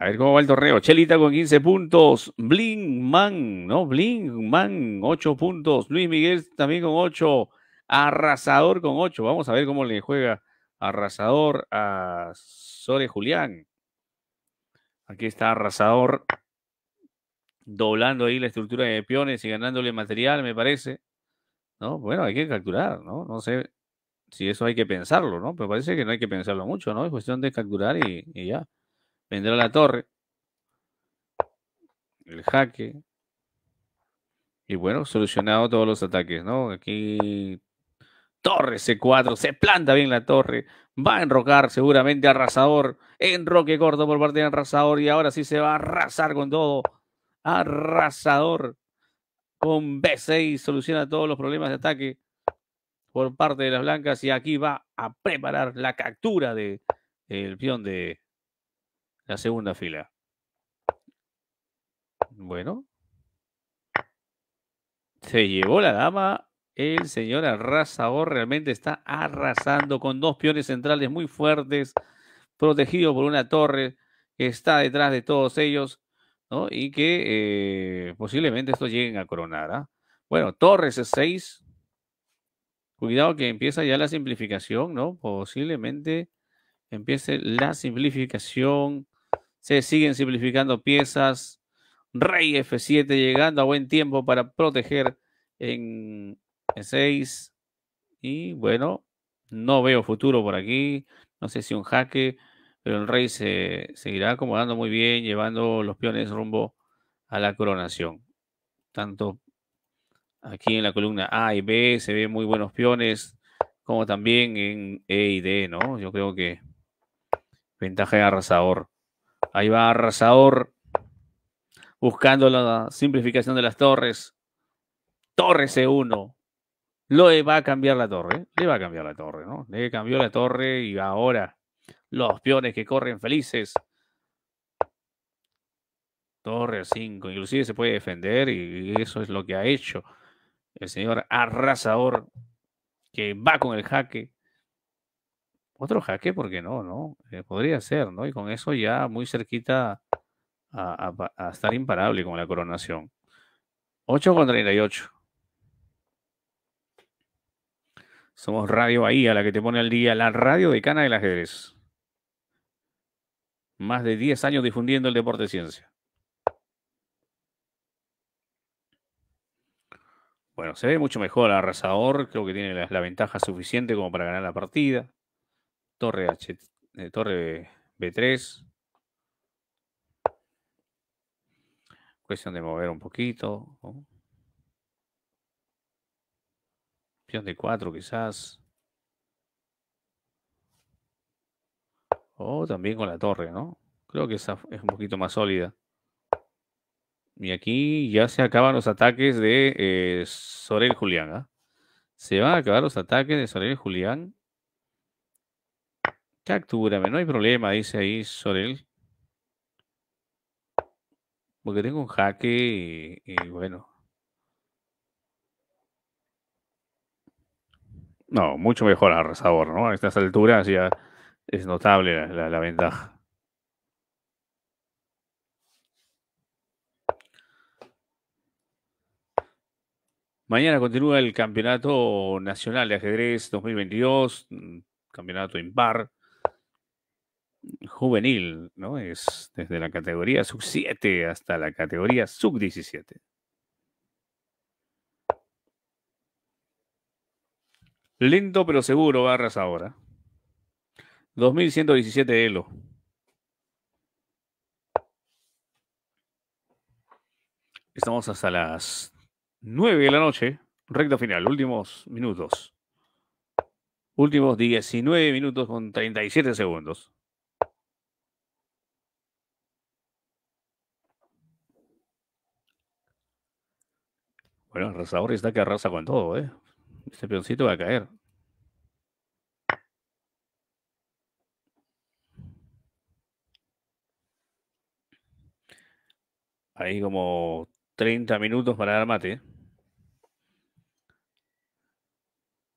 A ver cómo va el torreo. Chelita con 15 puntos. Blingman, ¿no? Blingman, 8 puntos. Luis Miguel también con 8. Arrasador con 8. Vamos a ver cómo le juega Arrasador a Sore Julián. Aquí está Arrasador doblando ahí la estructura de peones y ganándole material, me parece. ¿No? Bueno, hay que capturar, ¿no? No sé si eso hay que pensarlo, ¿no? Pero parece que no hay que pensarlo mucho, ¿no? Es cuestión de capturar y ya vendrá la torre, el jaque, y bueno, solucionado todos los ataques, ¿no? Aquí Torre C4, se planta bien la torre, va a enrocar seguramente arrasador, enroque corto por parte de arrasador y ahora sí se va a arrasar con todo. Arrasador con B6 soluciona todos los problemas de ataque por parte de las blancas y aquí va a preparar la captura de el peón de la segunda fila. Bueno. Se llevó la dama. El señor Arrasador realmente está arrasando con dos peones centrales muy fuertes, protegido por una torre que está detrás de todos ellos, ¿no? Y que eh, posiblemente estos lleguen a coronar. ¿ah? Bueno, Torres es 6. Cuidado que empieza ya la simplificación, ¿no? Posiblemente empiece la simplificación se siguen simplificando piezas. Rey F7 llegando a buen tiempo para proteger en E6. Y bueno, no veo futuro por aquí. No sé si un jaque, pero el rey se seguirá acomodando muy bien, llevando los peones rumbo a la coronación. Tanto aquí en la columna A y B se ven muy buenos peones, como también en E y D, ¿no? Yo creo que ventaja de arrasador. Ahí va Arrasador buscando la simplificación de las torres. Torre C1. Loe va a cambiar la torre. ¿eh? Le va a cambiar la torre, ¿no? Le cambió la torre y ahora los peones que corren felices. Torre 5. Inclusive se puede defender y eso es lo que ha hecho el señor Arrasador que va con el jaque. Otro jaque, porque no, ¿no? Eh, podría ser, ¿no? Y con eso ya muy cerquita a, estar imparable con la coronación. 8 con 38. Somos Radio Bahía, la que te pone al día, la radio de Cana del Ajedrez. Más de 10 años difundiendo el deporte ciencia. Bueno, se ve mucho mejor el arrasador, creo que tiene la, ventaja suficiente como para ganar la partida torre, eh, torre B3. Cuestión de mover un poquito. Pion de 4 quizás. O también con la torre, ¿no? Creo que esa es un poquito más sólida. Y aquí ya se acaban los ataques de eh, Sorel Julián. ¿ah? Se van a acabar los ataques de Sorel Julián Captúrame, no hay problema, dice ahí Sorel. Porque tengo un jaque y, bueno. No, mucho mejor al sabor, ¿no? A estas alturas ya es notable la, la ventaja. Mañana continúa el Campeonato Nacional de Ajedrez 2022, mm, campeonato impar juvenil, ¿no? Es desde la categoría sub 7 hasta la categoría sub 17. Lento pero seguro, barras ahora. 2117 Elo. Estamos hasta las 9 de la noche, recta final, últimos minutos. Últimos 19 minutos con 37 segundos. Bueno, razor está que arrasa con todo, ¿eh? Este peoncito va a caer. Ahí como 30 minutos para dar mate. ¿eh?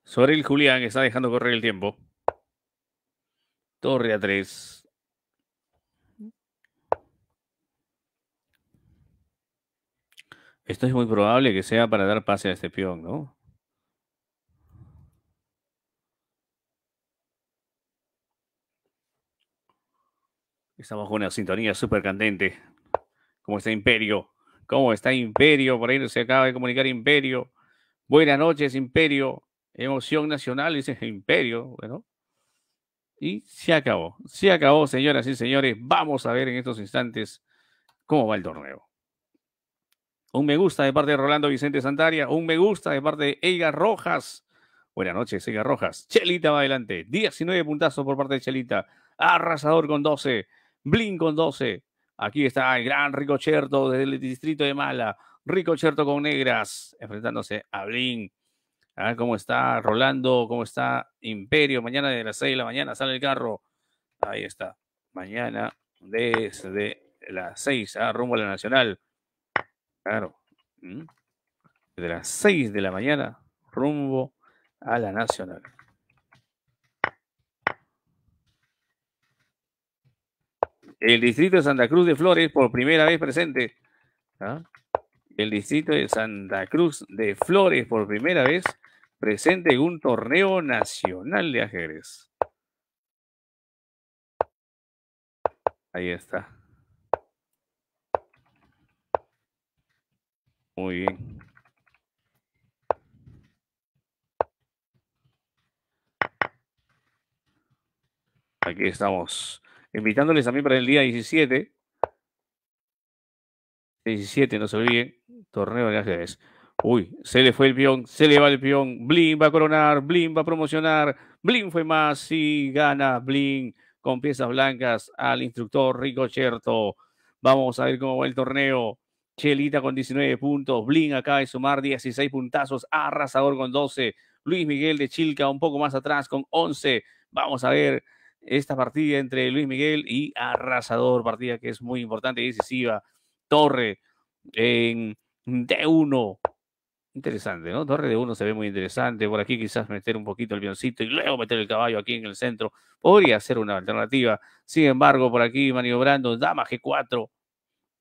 Soril el Julián está dejando correr el tiempo. Torre a 3. Esto es muy probable que sea para dar pase a este peón, ¿no? Estamos con una sintonía súper candente. ¿Cómo está Imperio? ¿Cómo está Imperio? Por ahí se acaba de comunicar Imperio. Buenas noches, Imperio. Emoción nacional, dice (laughs) Imperio. Bueno. Y se acabó. Se acabó, señoras y señores. Vamos a ver en estos instantes cómo va el torneo. Un me gusta de parte de Rolando Vicente Santaria. Un me gusta de parte de Eiga Rojas. Buenas noches, Eiga Rojas. Chelita va adelante. 19 puntazos por parte de Chelita. Arrasador con 12. Blin con 12. Aquí está el gran Ricocherto desde el distrito de Mala. Rico Cherto con negras, enfrentándose a Blin. Ah, cómo está Rolando, cómo está Imperio. Mañana de las 6 de la mañana sale el carro. Ahí está. Mañana desde las 6, a ah, rumbo a la Nacional. Claro. Mm. De las 6 de la mañana rumbo a la Nacional. El distrito de Santa Cruz de Flores, por primera vez presente. ¿ah? El distrito de Santa Cruz de Flores, por primera vez presente en un torneo nacional de ajedrez. Ahí está. Muy bien. Aquí estamos. Invitándoles también para el día 17. 17, no se olviden. Torneo de ajedrez. Uy, se le fue el peón, se le va el peón. Blin va a coronar, Blin va a promocionar. Blin fue más y gana Blin con piezas blancas al instructor Rico Cherto. Vamos a ver cómo va el torneo. Chelita con 19 puntos, Blin acaba de sumar 16 puntazos, Arrasador con 12, Luis Miguel de Chilca un poco más atrás con 11. Vamos a ver esta partida entre Luis Miguel y Arrasador, partida que es muy importante y decisiva. Torre en D1. Interesante, ¿no? Torre de 1 se ve muy interesante. Por aquí quizás meter un poquito el pioncito y luego meter el caballo aquí en el centro. Podría ser una alternativa. Sin embargo, por aquí maniobrando. Dama G4.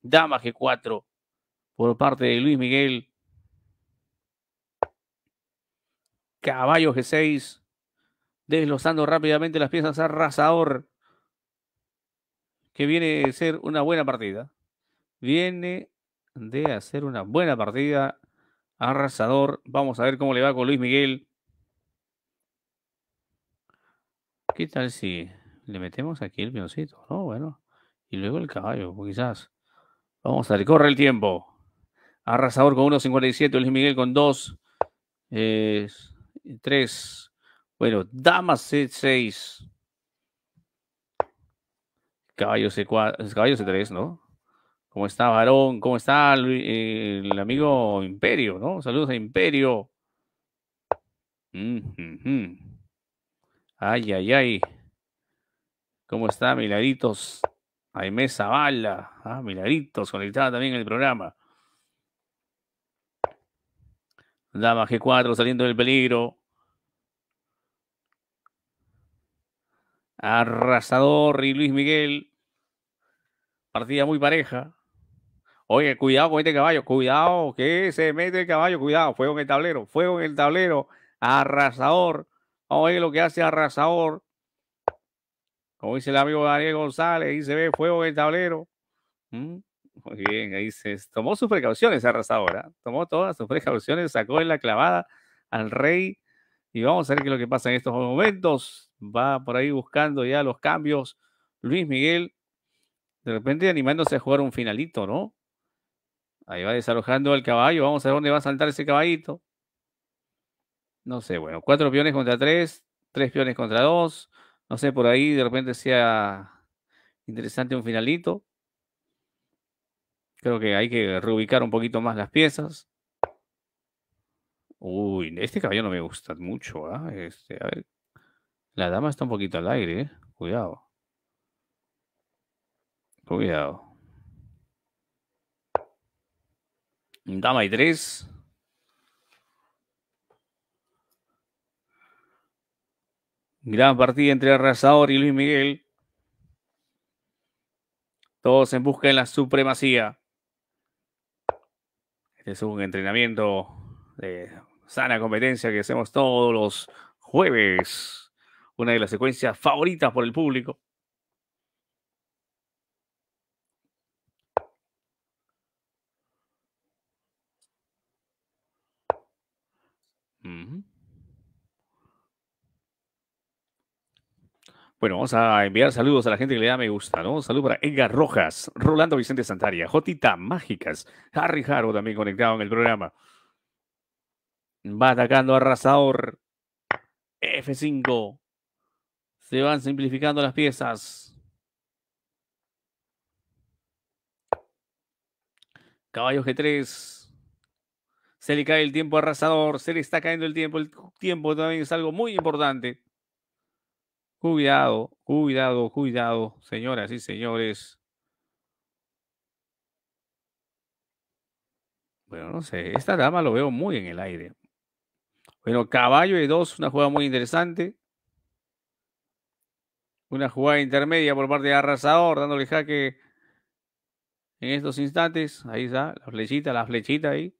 Dama G4 por parte de Luis Miguel. Caballo G6. Desglosando rápidamente las piezas arrasador. Que viene de ser una buena partida. Viene de hacer una buena partida. Arrasador. Vamos a ver cómo le va con Luis Miguel. ¿Qué tal si le metemos aquí el pioncito? No, bueno. Y luego el caballo, quizás. Vamos a ver, corre el tiempo. Arrasador con 1.57, Luis Miguel con 2, 3, bueno, Dama C6, Caballo c Caballo 3 ¿no? ¿Cómo está Varón? ¿Cómo está el amigo Imperio, no? Saludos a Imperio. Ay, ay, ay. ¿Cómo está Milagritos? mesa, bala. Ah, Milagritos, conectada también en el programa. Dama G4 saliendo del peligro. Arrasador y Luis Miguel. Partida muy pareja. Oye, cuidado con este caballo. Cuidado que se mete el caballo. Cuidado. Fuego en el tablero. Fuego en el tablero. Arrasador. Oye lo que hace Arrasador. Como dice el amigo Daniel González. Y se ve fuego en el tablero. ¿Mm? Muy bien, ahí se tomó sus precauciones Arrasadora. Tomó todas sus precauciones, sacó en la clavada al rey. Y vamos a ver qué es lo que pasa en estos momentos. Va por ahí buscando ya los cambios. Luis Miguel, de repente animándose a jugar un finalito, ¿no? Ahí va desalojando el caballo. Vamos a ver dónde va a saltar ese caballito. No sé, bueno, cuatro peones contra tres, tres peones contra dos. No sé, por ahí de repente sea interesante un finalito. Creo que hay que reubicar un poquito más las piezas. Uy, este caballo no me gusta mucho. ¿ah? Este, a ver. La dama está un poquito al aire. ¿eh? Cuidado. Cuidado. Dama y tres. Gran partida entre Arrasador y Luis Miguel. Todos en busca de la supremacía es un entrenamiento de sana competencia que hacemos todos los jueves. Una de las secuencias favoritas por el público. Bueno, vamos a enviar saludos a la gente que le da me gusta, ¿no? Saludos para Edgar Rojas, Rolando Vicente Santaria, Jotita Mágicas, Harry Haro también conectado en el programa. Va atacando Arrasador. F5. Se van simplificando las piezas. Caballo G3. Se le cae el tiempo a Arrasador. Se le está cayendo el tiempo. El tiempo también es algo muy importante. Cuidado, cuidado, cuidado, señoras y señores. Bueno, no sé, esta dama lo veo muy en el aire. Bueno, caballo de dos, una jugada muy interesante. Una jugada intermedia por parte de Arrasador, dándole jaque en estos instantes. Ahí está, la flechita, la flechita ahí.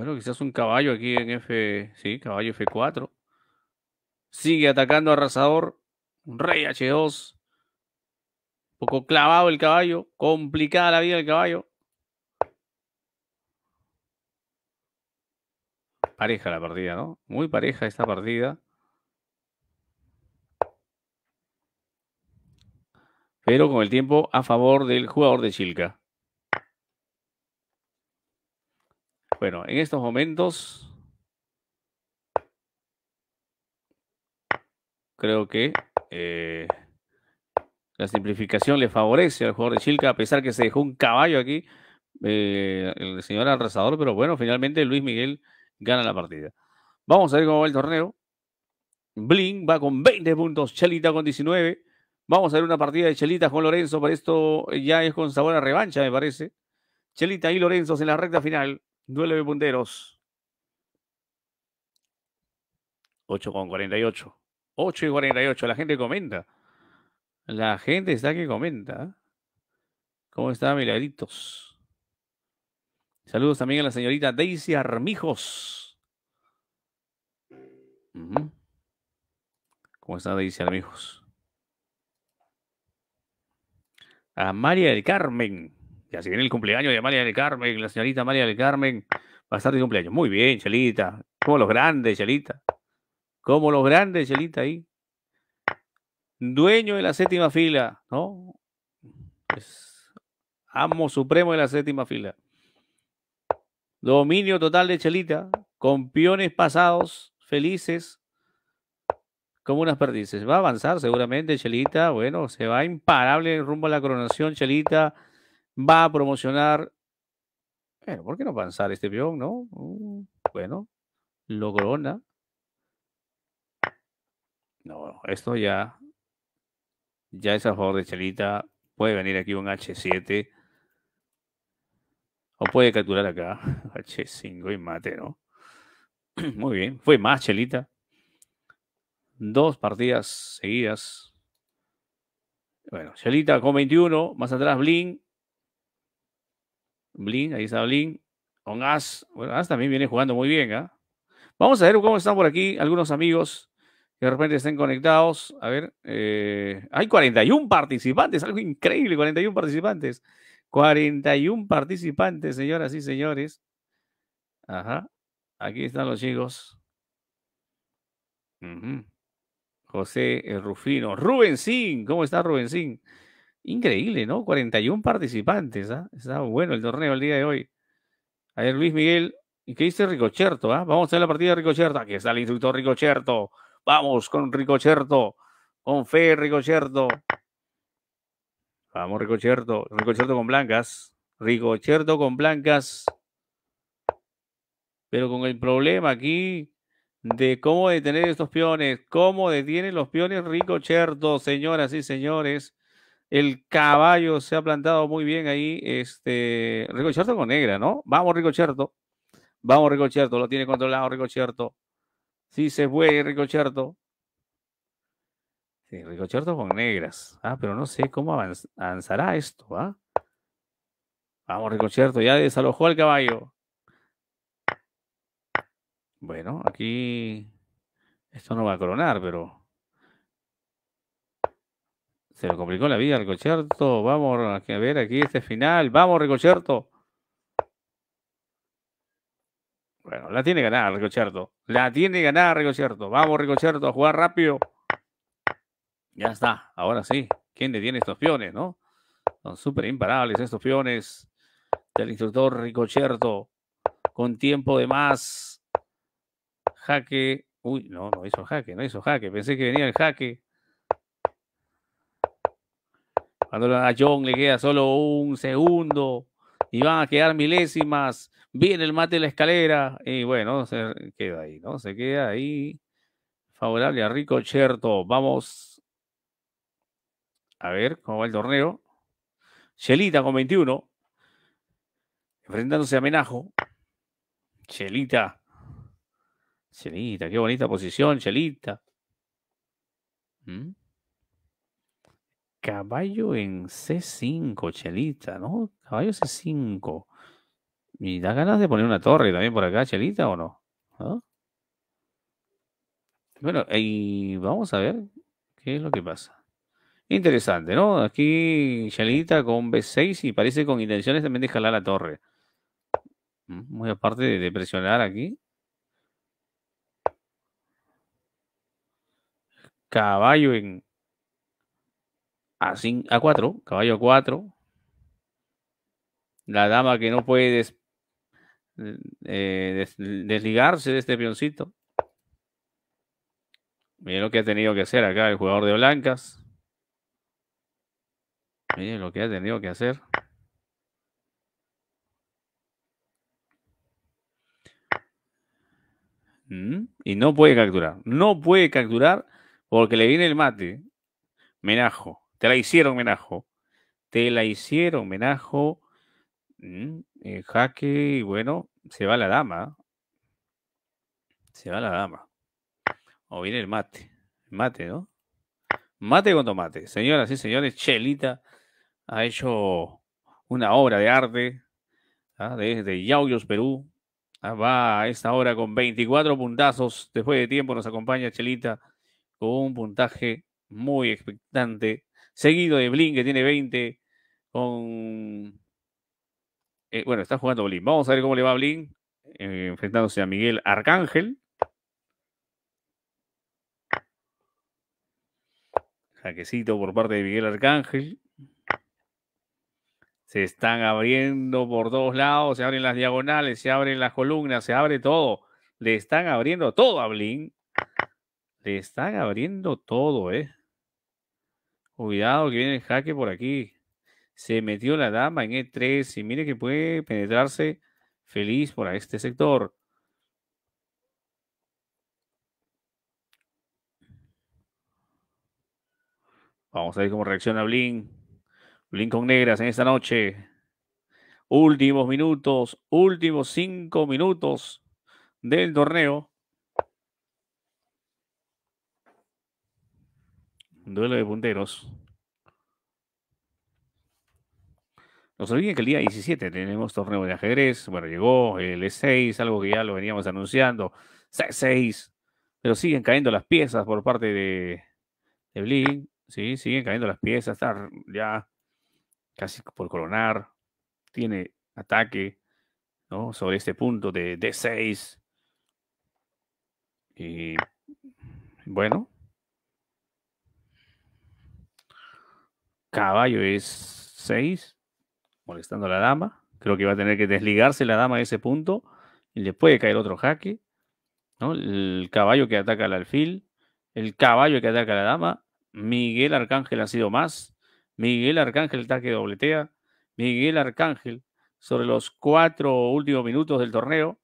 Bueno, quizás un caballo aquí en F. Sí, caballo F4. Sigue atacando arrasador. Un rey H2. Un poco clavado el caballo. Complicada la vida del caballo. Pareja la partida, ¿no? Muy pareja esta partida. Pero con el tiempo a favor del jugador de Chilca. Bueno, en estos momentos creo que eh, la simplificación le favorece al jugador de Chilca, a pesar que se dejó un caballo aquí eh, el señor arrasador, pero bueno, finalmente Luis Miguel gana la partida. Vamos a ver cómo va el torneo. Bling va con 20 puntos, Chelita con 19. Vamos a ver una partida de Chelita con Lorenzo, pero esto ya es con sabor a revancha, me parece. Chelita y Lorenzo en la recta final. 9 punteros. 8 con 48. 8 y 48. La gente comenta. La gente está que comenta. ¿Cómo está, Milagritos? Saludos también a la señorita Daisy Armijos. ¿Cómo está Daisy Armijos? A María del Carmen. Ya se viene el cumpleaños de María del Carmen, la señorita María del Carmen va a estar de cumpleaños. Muy bien, Chelita. Como los grandes, Chelita. Como los grandes, Chelita ahí. Dueño de la séptima fila, ¿no? amo supremo de la séptima fila. Dominio total de Chelita, con pasados, felices, como unas perdices. Va a avanzar seguramente Chelita, bueno, se va imparable rumbo a la coronación Chelita va a promocionar. Bueno, ¿por qué no avanzar este peón, no? Mm, bueno, Logrona. No, esto ya. Ya es a favor de Chelita. Puede venir aquí un H7. O puede capturar acá. H5 (laughs) y mate, ¿no? (clears throat) Muy bien. Fue más Chelita. Dos partidas seguidas. Bueno, Chelita con 21. Más atrás Blin. Blin, ahí está Blin. On As. Bueno, As también viene jugando muy bien, ¿ah? Vamos a ver cómo están por aquí algunos amigos que de repente estén conectados. A ver, eh, hay 41 participantes, algo increíble, 41 participantes. 41 participantes, señoras y señores. Ajá, aquí están los chicos. José Rufino. Rubensín, ¿cómo está Rubensín? Increíble, ¿no? 41 participantes. ¿ah? Está bueno el torneo el día de hoy. A ver, Luis Miguel, ¿y qué dice Ricocherto? Ah? Vamos a ver la partida de Ricocherto. Aquí está el instructor Ricocherto. Vamos con Ricocherto. Con fe, Ricocherto. Vamos, Ricocherto. Ricocherto con blancas. Ricocherto con blancas. Pero con el problema aquí de cómo detener estos peones, cómo detienen los peones Ricocherto, señoras y señores. El caballo se ha plantado muy bien ahí. Este, Ricocherto con negra, ¿no? Vamos, Ricocherto. Vamos, Ricocherto. Lo tiene controlado, Ricocherto. Sí, se fue, Ricocherto. Sí, Ricocherto con negras. Ah, pero no sé cómo avanzará esto, ¿ah? Vamos, Ricocherto. Ya desalojó al caballo. Bueno, aquí esto no va a coronar, pero se lo complicó la vida al Vamos a ver aquí este final. Vamos, Ricocherto. Bueno, la tiene ganada Ricocherto. La tiene ganada Ricocherto. Vamos, Ricocherto, a jugar rápido. Ya está. Ahora sí. ¿Quién le tiene estos piones, no? Son súper imparables estos piones del instructor Ricocherto. Con tiempo de más. Jaque. Uy, no, no hizo jaque, no hizo jaque. Pensé que venía el jaque. Cuando a John le queda solo un segundo y van a quedar milésimas, viene el mate de la escalera y bueno, se queda ahí, ¿no? Se queda ahí favorable a Rico Cherto. Vamos a ver cómo va el torneo. Chelita con 21, enfrentándose a Menajo. Chelita. Chelita, qué bonita posición, Chelita. ¿Mm? caballo en C5, Chelita, ¿no? Caballo C5. Y da ganas de poner una torre también por acá, Chelita, ¿o no? Bueno, y vamos a ver qué es lo que pasa. Interesante, ¿no? Aquí Chelita con B6 y parece con intenciones también de jalar la torre. Mm, muy aparte de presionar aquí. Caballo en a, 4 cuatro, caballo 4 cuatro. La dama que no puede eh, desligarse de este peoncito. Miren lo que ha tenido que hacer acá el jugador de blancas. Miren lo que ha tenido que hacer. Mm, y no puede capturar. No puede capturar porque le viene el mate. Menajo. Te la hicieron, Menajo. Te la hicieron, Menajo. Mm, jaque, y bueno, se va la dama. ¿ah? Se va la dama. O viene el mate. Mate, ¿no? Mate con mate. Señoras y señores, Chelita ha hecho una obra de arte ¿ah? desde Yauyos, Perú. ¿ah? va a esta hora con 24 puntazos. Después de tiempo nos acompaña Chelita con un puntaje muy expectante seguido de Blin, que tiene 20, con... Eh, bueno, está jugando Blin. Vamos a ver cómo le va a Blin, eh, enfrentándose a Miguel Arcángel. Jaquecito por parte de Miguel Arcángel. Se están abriendo por todos lados, se abren las diagonales, se abren las columnas, se abre todo. Le están abriendo todo a Blin. Le están abriendo todo, ¿eh? Cuidado que viene el jaque por aquí. Se metió la dama en E3 y mire que puede penetrarse feliz por este sector. Vamos a ver cómo reacciona Blin. Blin con negras en esta noche. Últimos minutos, últimos cinco minutos del torneo. duelo de punteros. Nos olviden que el día 17 tenemos torneo de ajedrez. Bueno, llegó el E6, algo que ya lo veníamos anunciando. C6. Pero siguen cayendo las piezas por parte de, de Blin. Sí, siguen cayendo las piezas. Está ya casi por coronar. Tiene ataque ¿no? sobre este punto de D6. Y bueno, Caballo es 6, molestando a la dama. Creo que va a tener que desligarse la dama a ese punto. Y le puede caer otro jaque. El caballo que ataca al alfil. El caballo que ataca a la dama. Miguel Arcángel ha sido más. Miguel Arcángel que dobletea. Miguel Arcángel sobre los cuatro últimos minutos del torneo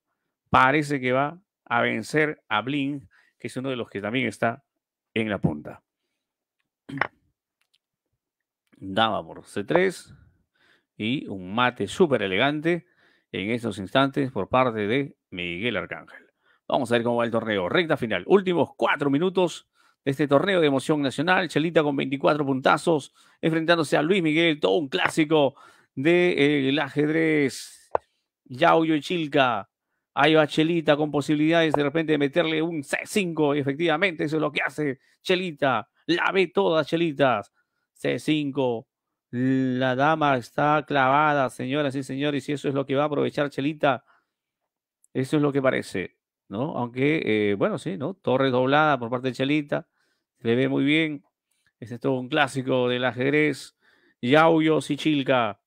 parece que va a vencer a Blin, que es uno de los que también está en la punta daba por C3 y un mate súper elegante en estos instantes por parte de Miguel Arcángel. Vamos a ver cómo va el torneo. Recta final. Últimos cuatro minutos de este torneo de emoción nacional. Chelita con 24 puntazos, enfrentándose a Luis Miguel, todo un clásico del de, el ajedrez. Yauyo y Chilca. Ahí va Chelita con posibilidades de repente de meterle un C5. Y efectivamente, eso es lo que hace Chelita. La ve toda Chelitas. C5. La dama está clavada, señoras y señores, y eso es lo que va a aprovechar Chelita. Eso es lo que parece, ¿no? Aunque, eh, bueno, sí, ¿no? Torre doblada por parte de Chelita. Se le ve muy bien. Este es todo un clásico del ajedrez. Yauyos y Chilca.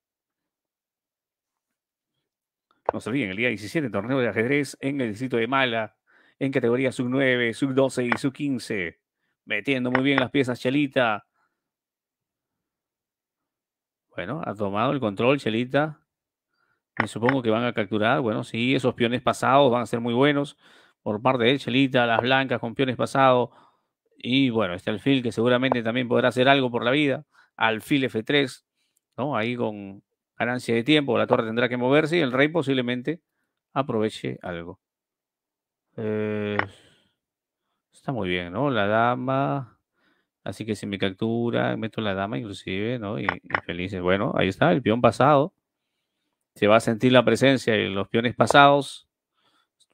No se olviden, el día 17, torneo de ajedrez en el distrito de Mala, en categoría sub 9, sub 12 y sub 15. Metiendo muy bien las piezas Chelita. Bueno, ha tomado el control, Chelita. Me supongo que van a capturar. Bueno, sí, esos piones pasados van a ser muy buenos por parte de Chelita, las blancas con piones pasados. Y bueno, este alfil que seguramente también podrá hacer algo por la vida. Alfil F3, ¿no? Ahí con ganancia de tiempo, la torre tendrá que moverse y el rey posiblemente aproveche algo. Eh, está muy bien, ¿no? La dama. Así que si me captura, meto la dama inclusive, ¿no? Y, felices. Bueno, ahí está, el peón pasado. Se va a sentir la presencia de los peones pasados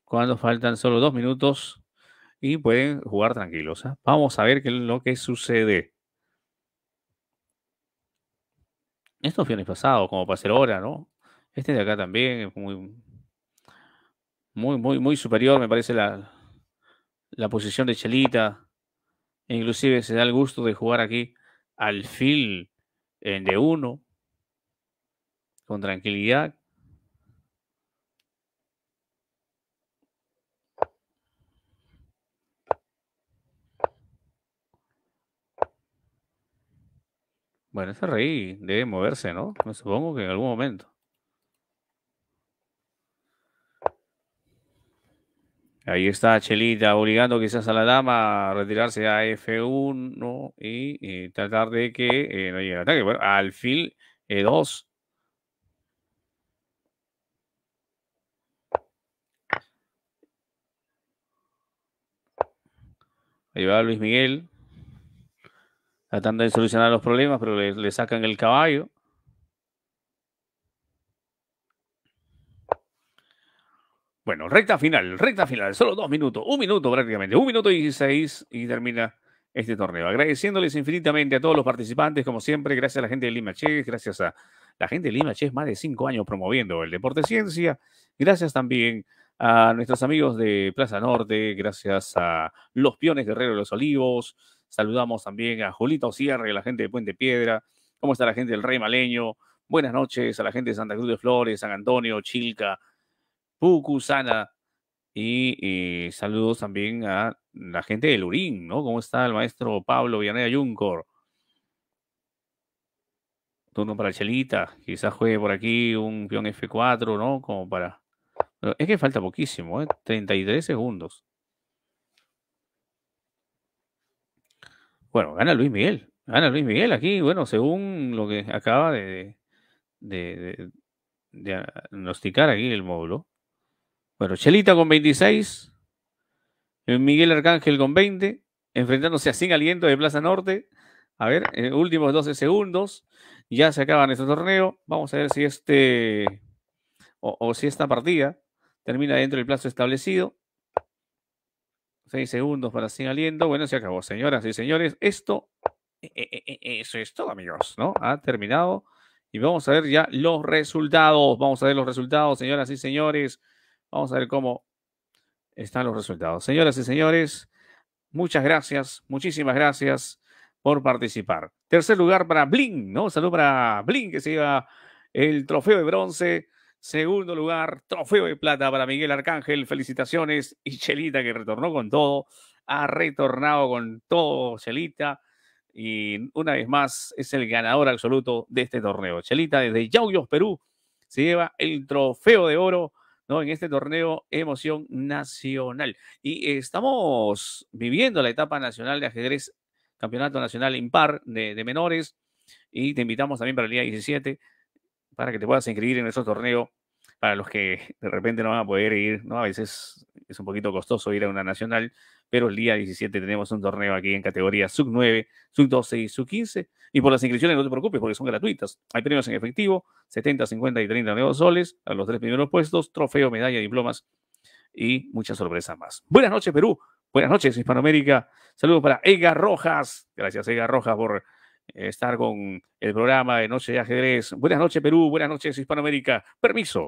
cuando faltan solo dos minutos y pueden jugar tranquilos. ¿ah? Vamos a ver qué lo que sucede. Estos peones pasados, como para hacer hora, ¿no? Este de acá también muy, muy, muy, muy superior, me parece la, la posición de Chelita. Inclusive se da el gusto de jugar aquí al fil eh, de uno, con tranquilidad. Bueno, ese rey debe moverse, ¿no? Me supongo que en algún momento. Ahí está Chelita obligando quizás a la dama a retirarse a F1 y, eh, tratar de que eh, no llegue al ataque. Bueno, alfil E2. Eh, Ahí va Luis Miguel tratando de solucionar los problemas, pero le sacan el caballo. Bueno, recta final, recta final, solo dos minutos, un minuto prácticamente, un minuto y seis y termina este torneo. Agradeciéndoles infinitamente a todos los participantes, como siempre, gracias a la gente de Lima Chess, gracias a la gente de Lima Chess, más de cinco años promoviendo el deporte ciencia, gracias también a nuestros amigos de Plaza Norte, gracias a los Piones Guerrero de los Olivos, saludamos también a Julita a la gente de Puente Piedra, cómo está la gente del Rey Maleño, buenas noches a la gente de Santa Cruz de Flores, San Antonio, Chilca, sana. Y eh, saludos también a la gente del Urín, ¿no? ¿Cómo está el maestro Pablo Villaneda Juncor? Turno para Chelita, quizás juegue por aquí un peón F4, ¿no? Como para. Es que falta poquísimo, ¿eh? 33 segundos. Bueno, gana Luis Miguel. Gana Luis Miguel aquí, bueno, según lo que acaba de, de, de, de diagnosticar aquí el módulo. Bueno, Chelita con 26. Miguel Arcángel con 20. Enfrentándose a Sin Aliento de Plaza Norte. A ver, eh, últimos 12 segundos. Ya se acaban este torneo. Vamos a ver si este. O, si esta partida termina dentro del plazo establecido. 6 segundos para Sin Aliento. Bueno, se acabó, señoras y señores. Esto. E, e, e, eso es todo, amigos, ¿no? Ha terminado. Y vamos a ver ya los resultados. Vamos a ver los resultados, señoras y señores. Vamos a ver cómo están los resultados. Señoras y señores, muchas gracias, muchísimas gracias por participar. Tercer lugar para Blin, ¿no? Salud para Blin, que se lleva el trofeo de bronce. Segundo lugar, trofeo de plata para Miguel Arcángel. Felicitaciones. Y Chelita, que retornó con todo. Ha retornado con todo, Chelita. Y una vez más, es el ganador absoluto de este torneo. Chelita, desde Yauyos, Perú, se lleva el trofeo de oro ¿no? En este torneo Emoción Nacional. Y estamos viviendo la etapa nacional de ajedrez, Campeonato Nacional Impar de, menores. Y te invitamos también para el día 17 para que te puedas inscribir en nuestro torneo. Para los que de repente no van a poder ir, ¿no? A veces es un poquito costoso ir a una nacional pero el día 17 tenemos un torneo aquí en categoría sub 9, sub 12 y sub 15. Y por las inscripciones no te preocupes porque son gratuitas. Hay premios en efectivo, 70, 50 y 30 nuevos soles a los tres primeros puestos, trofeo, medalla, diplomas y muchas sorpresas más. Buenas noches, Perú. Buenas noches, Hispanoamérica. Saludos para Ega Rojas. Gracias, Ega Rojas, por eh, estar con el programa de Noche de Ajedrez. Buenas noches, Perú. Buenas noches, Hispanoamérica. Permiso.